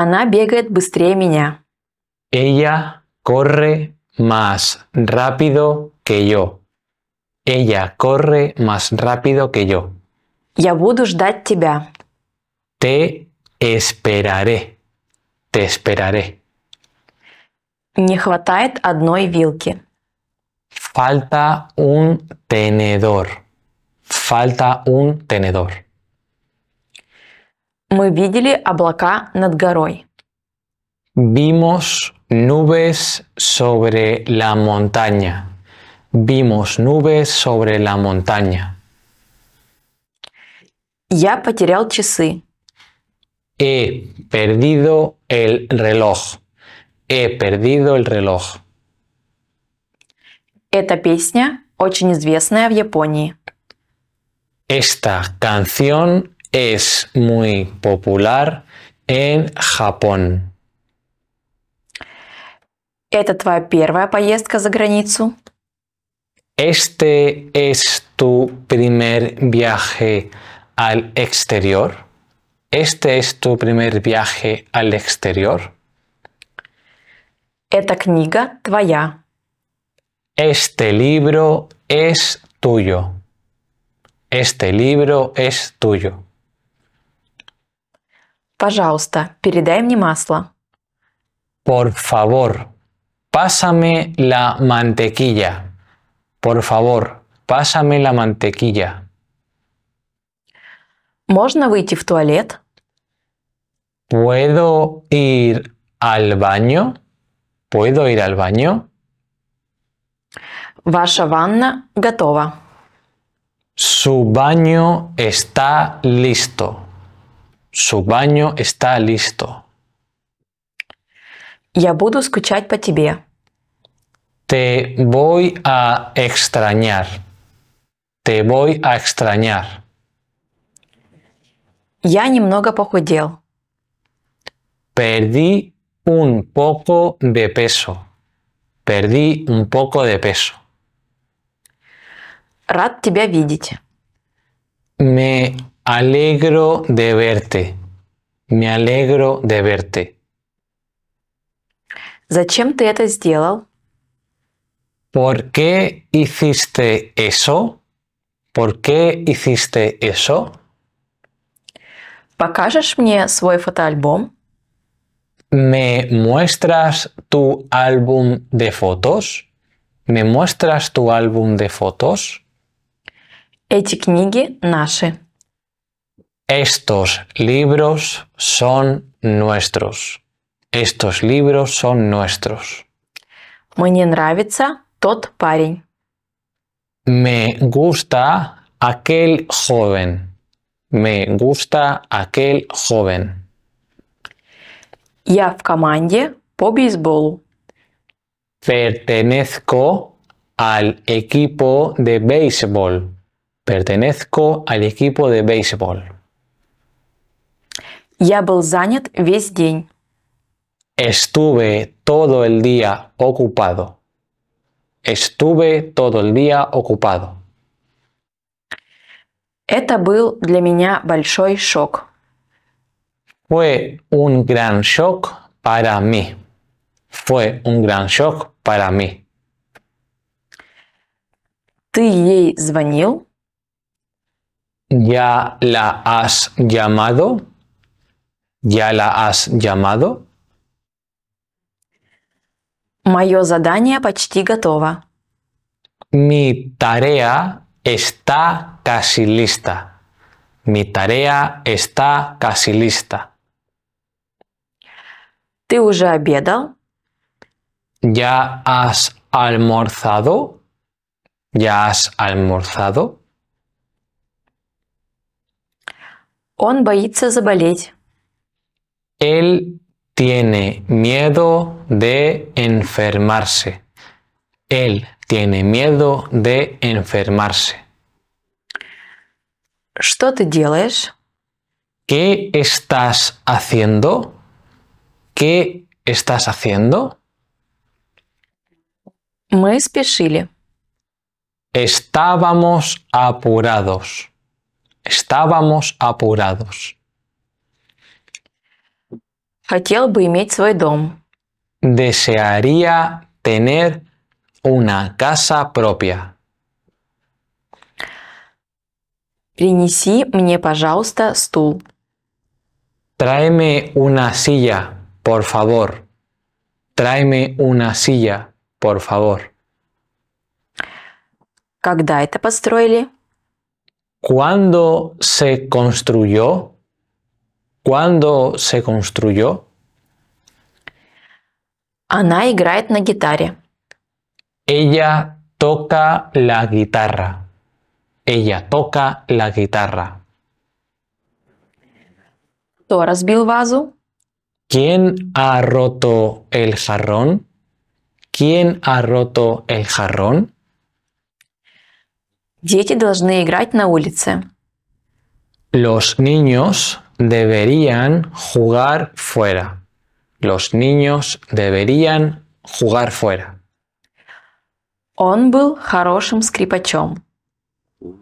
Она бегает быстрее меня. Ella corre más rápido que yo. Ella corre más rápido que yo. Я буду ждать тебя. Te esperaré. Te esperaré. Не хватает одной вилки. Falta un tenedor. Falta un tenedor. Мы видели облака над горой. Vimos nubes sobre la montaña. Vimos nubes sobre la montaña. Я потерял часы. He perdido el reloj. He perdido el reloj. Эта песня очень известная в Японии. Esta canción es muy popular en Japón. ¿Esta tu primera поездка за Este es tu primer viaje al exterior. Este es tu primer viaje al exterior. Эта книга твоя. Este libro es tuyo. Este libro es tuyo. Пожалуйста, передай мне масло. Por favor, pásame la mantequilla. Por favor, pásame la mantequilla. Можно выйти в туалет? ¿Puedo ir al baño? ¿Puedo ir al baño? Ваша ванна готова. Su baño está listo. Su baño está listo. ya буду скучать по тебе. Te voy a extrañar. Te voy a extrañar. Я немного похудел. Perdí un poco de peso. Perdí un poco de peso. Рад тебя видеть. Me alegro de verte. Me alegro de verte. Зачем ты это ¿Por qué hiciste eso? ¿Por qué hiciste eso? ¿Покажешь мне свой фотоальбом? ¿Me muestras tu álbum de fotos? ¿Me muestras tu álbum de fotos? Эти книги наши. Estos libros son nuestros. Estos libros son nuestros. тот парень. Me gusta aquel joven. Me gusta aquel joven. Я в команде по бейсболу. Pertenezco al equipo de béisbol. Pertenezco al equipo de béisbol. Я был занят весь день. Estuve todo el día ocupado. Estuve todo el día ocupado. Это был для меня большой шок. Fue un gran shock para mí. Fue un gran shock para mí. Ты ей звонил? ¿Ya la has llamado? ¿Ya la has llamado? Мое задание почти готово. Mi tarea está casi lista. Mi tarea está casi lista. Ты уже обедал? ¿Ya has almorzado? ¿Ya has almorzado? Он боится заболеть. Él tiene miedo de enfermarse. Él tiene miedo de enfermarse. ¿Qué estás haciendo? ¿Qué estás haciendo? Мы спешили. Estábamos apurados. Estábamos apurados. Хотел бы иметь свой дом. Desearía tener una casa propia. Принеси мне, пожалуйста, стул. Tráeme una silla, por favor. Tráeme una silla, por favor. Когда это построили? Cuando se construyó? ¿Cuándo se construyó? играет на Ella toca la guitarra. Ella toca la guitarra. Кто разбил ¿Quién ha roto el jarrón? ¿Quién ha roto el jarrón? Los niños deberían jugar fuera. Los niños deberían jugar fuera.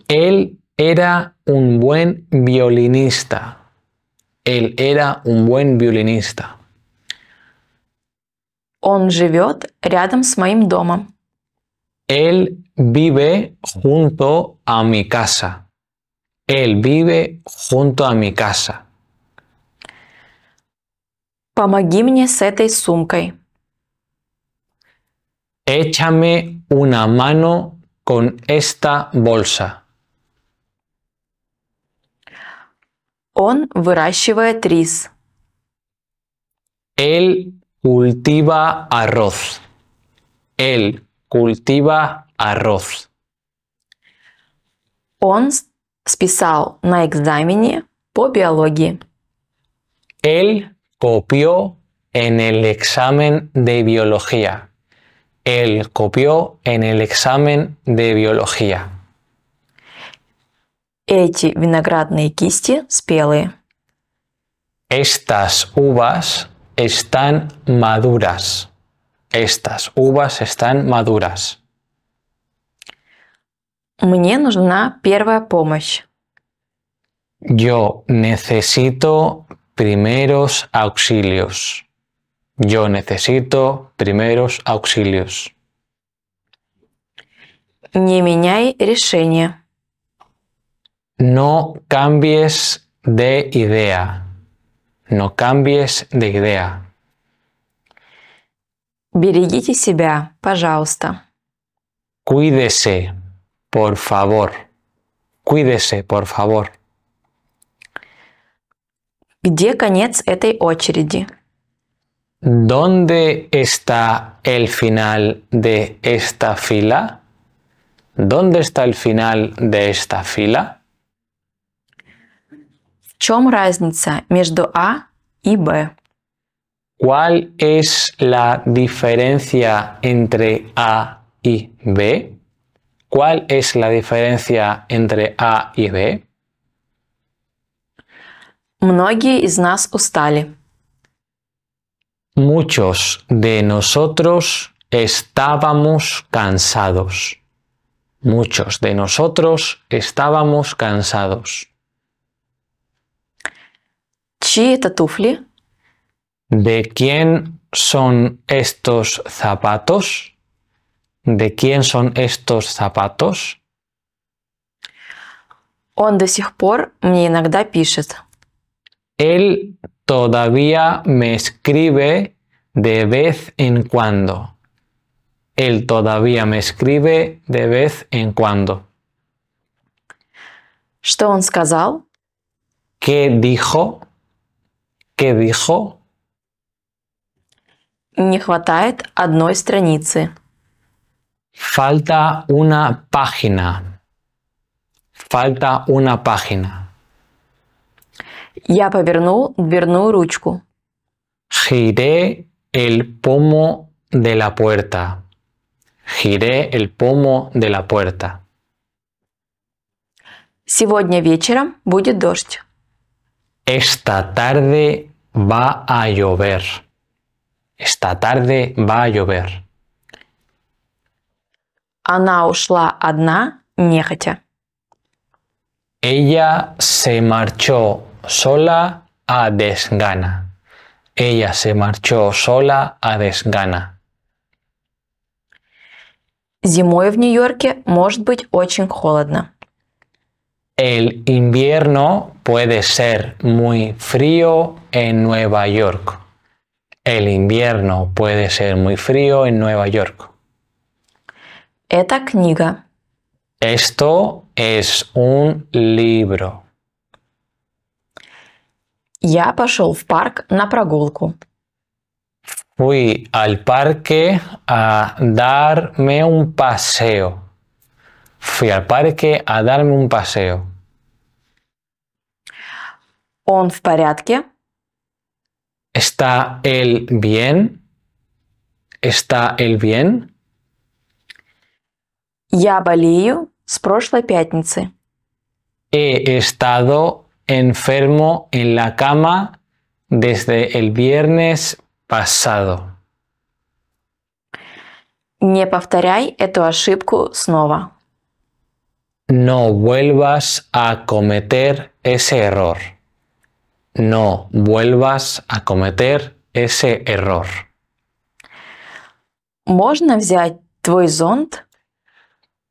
Él era un buen violinista. Él era un buen violinista. Él vive junto a mi casa. Él vive junto a mi casa. Помоги мне с этой сумкой. Échame una mano con esta bolsa. Он выращивает рис. Él cultiva arroz. Él cultiva arroz. Он списал на экзамене по биологии. Él copió en el examen de biología. Él copió en el examen de biología. Estas uvas están maduras. Estas uvas están maduras. Мне нужна первая помощь. Yo necesito primeros auxilios. Yo necesito primeros auxilios. No cambies de idea. No cambies de idea. Берегите Cuídese, por favor. Cuídese, por favor. ¿Dónde está el final de esta fila? ¿Dónde está el final de esta fila? В между A y B? ¿Cuál es la diferencia entre A y B? ¿Cuál es la diferencia entre A y B? Многие из нас устали. Muchos de nosotros estábamos cansados. Muchos de nosotros estábamos cansados. Чьи это туфли? ¿De quién son estos zapatos? ¿De quién son estos zapatos? Он до сих пор мне иногда пишет. Él todavía me escribe de vez en cuando. Él todavía me escribe de vez en cuando. ¿Qué dijo? ¿Qué dijo? Falta una página. Falta una página. Я повернул дверную ручку. Giré el pomo de la puerta. Giré el pomo de la puerta. Сегодня вечером будет дождь. Esta tarde va a llover. Esta tarde va a llover. Она ушла одна, нехотя. Ella se marchó sola a desgana. Ella se marchó sola a desgana. в Нью-Йорке El invierno puede ser muy frío en Nueva York. El invierno puede ser muy frío en Nueva York. Esto es un libro. Я пошел в парк на прогулку. Fui al parque a darme un paseo. Fui al parque a darme un paseo. Он в порядке? Está él bien? Está él bien? Я болею с прошлой пятницы. He estado enfermo en la cama desde el viernes pasado. No vuelvas a cometer ese error. No vuelvas a cometer ese error.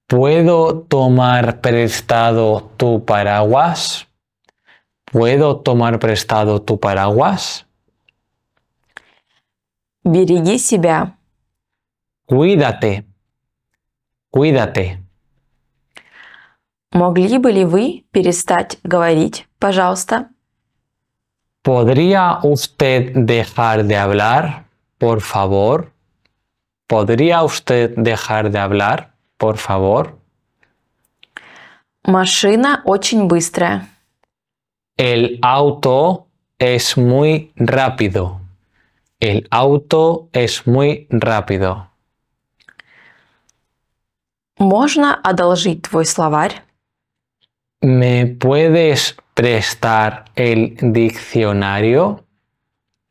¿Puedo tomar prestado tu paraguas? ¿Puedo tomar prestado tu paraguas? Береги себя. Cuídate. Cuídate. Могли бы ли вы перестать говорить, пожалуйста? ¿Podría usted dejar de hablar, por favor? ¿Podría usted dejar de hablar, por favor? Машина очень быстрая. El auto es muy rápido. El auto es muy rápido. Можно ¿Me puedes prestar el diccionario?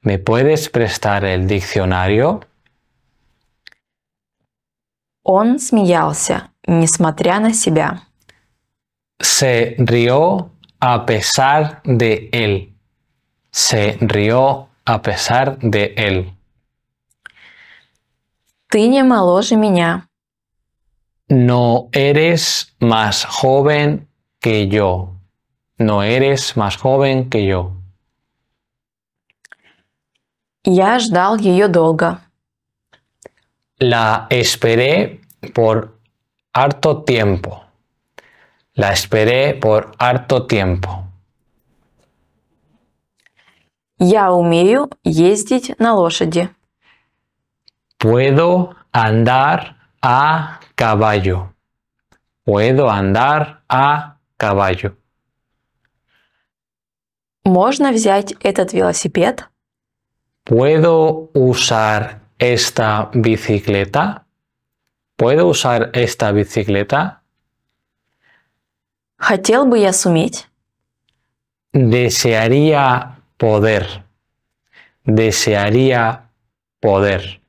¿Me puedes prestar el diccionario? Он смеялся, несмотря на себя. Se rió a pesar de él. Se rió a pesar de él. No eres más joven que yo. No eres más joven que yo. Я ждал долго. La esperé por harto tiempo. La esperé por harto tiempo. Я умею ездить на лошади. Puedo andar a caballo. Puedo andar a caballo. взять этот велосипед? ¿Puedo usar esta bicicleta? ¿Puedo usar esta bicicleta? Хотел бы я суметь. Desearía poder. Desearía poder.